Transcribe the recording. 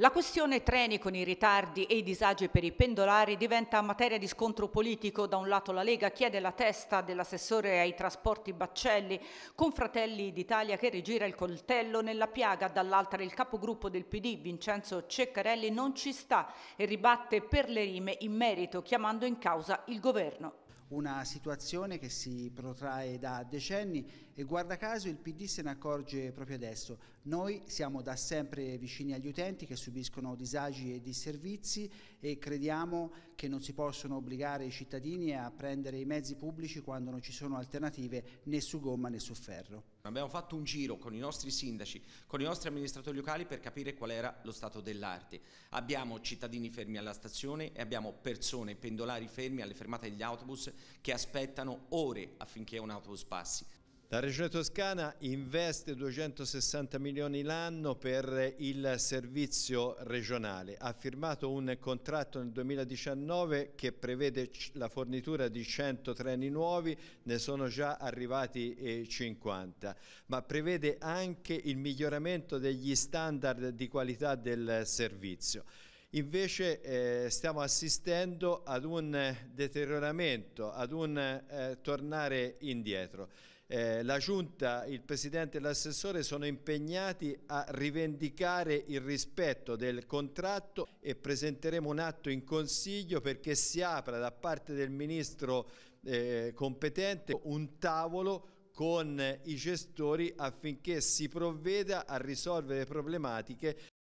La questione treni con i ritardi e i disagi per i pendolari diventa materia di scontro politico. Da un lato la Lega chiede la testa dell'assessore ai trasporti Baccelli, con Fratelli d'Italia che rigira il coltello nella piaga, dall'altra il capogruppo del PD Vincenzo Ceccarelli non ci sta e ribatte per le rime in merito chiamando in causa il governo una situazione che si protrae da decenni e guarda caso il PD se ne accorge proprio adesso. Noi siamo da sempre vicini agli utenti che subiscono disagi e disservizi e crediamo che non si possono obbligare i cittadini a prendere i mezzi pubblici quando non ci sono alternative né su gomma né su ferro. Abbiamo fatto un giro con i nostri sindaci, con i nostri amministratori locali per capire qual era lo stato dell'arte. Abbiamo cittadini fermi alla stazione e abbiamo persone, pendolari fermi alle fermate degli autobus che aspettano ore affinché un autobus passi. La Regione Toscana investe 260 milioni l'anno per il servizio regionale. Ha firmato un contratto nel 2019 che prevede la fornitura di 100 treni nuovi, ne sono già arrivati 50, eh, ma prevede anche il miglioramento degli standard di qualità del servizio. Invece eh, stiamo assistendo ad un deterioramento, ad un eh, tornare indietro eh, la Giunta, il Presidente e l'Assessore sono impegnati a rivendicare il rispetto del contratto e presenteremo un atto in Consiglio perché si apra da parte del Ministro eh, competente un tavolo con i gestori affinché si provveda a risolvere le problematiche